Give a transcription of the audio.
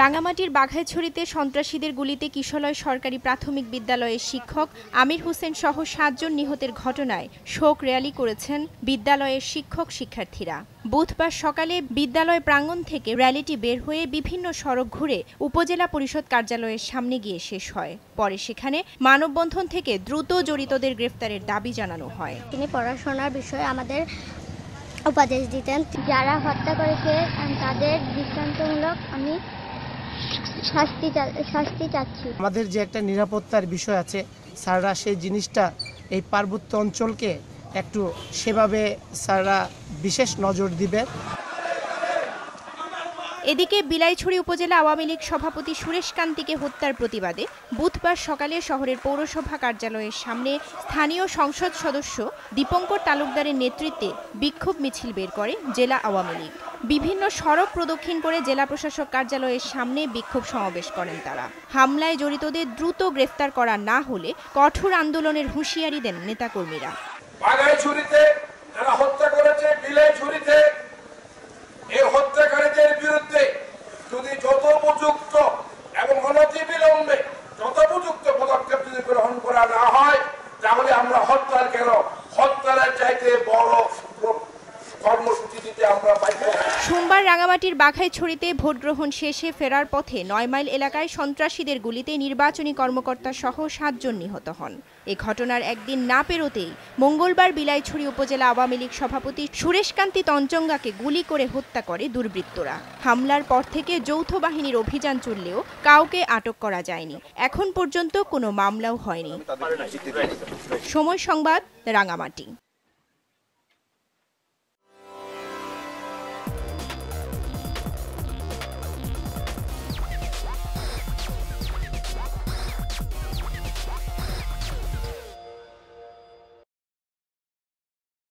রাঙামাটির বাঘাইছড়িতে সন্ত্রাসীদের গুলিতে কিশলয় সরকারি প্রাথমিক বিদ্যালয়ের শিক্ষক আমির হোসেন সহ সাতজন নিহতের ঘটনায় শোক র্যালি করেছেন বিদ্যালয়ের শিক্ষক শিক্ষার্থীরা বুধবার সকালে বিদ্যালয় প্রাঙ্গণ থেকে র্যালিটি বের হয়ে বিভিন্ন সড়ক ঘুরে উপজেলা পরিষদ কার্যালয়ের সামনে গিয়ে শেষ হয় পরে সেখানে মানববন্ধন থেকে দ্রুত জড়িতদের গ্রেফতারের দাবি জানানো হয় তিনি পড়াশোনার বিষয়ে আমাদের উপদেশ দিতেন যারা হত্যা করেছে তাদের দৃষ্টান্তমূলক আমি শাস্তি চাচ্ছি আমাদের যে একটা নিরাপত্তার বিষয় আছে স্যাররা সেই জিনিসটা এই পার্বত্য অঞ্চলকে একটু সেভাবে স্যাররা বিশেষ নজর দিবে এদিকে বিলাইছড়ি উপজেলা আওয়ামী লীগ সভাপতি সুরেশ কান্তিকে হত্যার প্রতিবাদে বুধবার সকালে শহরের পৌরসভা কার্যালয়ের সামনে স্থানীয় সংসদ সদস্য দীপঙ্কর তালুকদারের নেতৃত্বে বিক্ষোভ মিছিল বের করে জেলা আওয়ামী লীগ বিভিন্ন সড়ক প্রদক্ষিণ করে জেলা প্রশাসক কার্যালয়ের সামনে বিক্ষোভ সমাবেশ করেন তারা হামলায় জড়িতদের দ্রুত গ্রেফতার করা না হলে কঠোর আন্দোলনের হুঁশিয়ারি দেন নেতাকর্মীরা সোমবার রাঙামাটির বাঘাইছড়িতে ভোটগ্রহণ শেষে ফেরার পথে নয় মাইল এলাকায় সন্ত্রাসীদের গুলিতে নির্বাচনী কর্মকর্তা সহ সাতজন নিহত হন এ ঘটনার একদিন না পেরোতেই মঙ্গলবার বিলাইছড়ি উপজেলা আওয়ামী লীগ সভাপতি সুরেশকান্তি তঞ্চঙ্গাকে গুলি করে হত্যা করে দুর্বৃত্তরা হামলার পর থেকে যৌথ বাহিনীর অভিযান চললেও কাউকে আটক করা যায়নি এখন পর্যন্ত কোনো মামলাও হয়নি সময় সংবাদ রাঙামাটি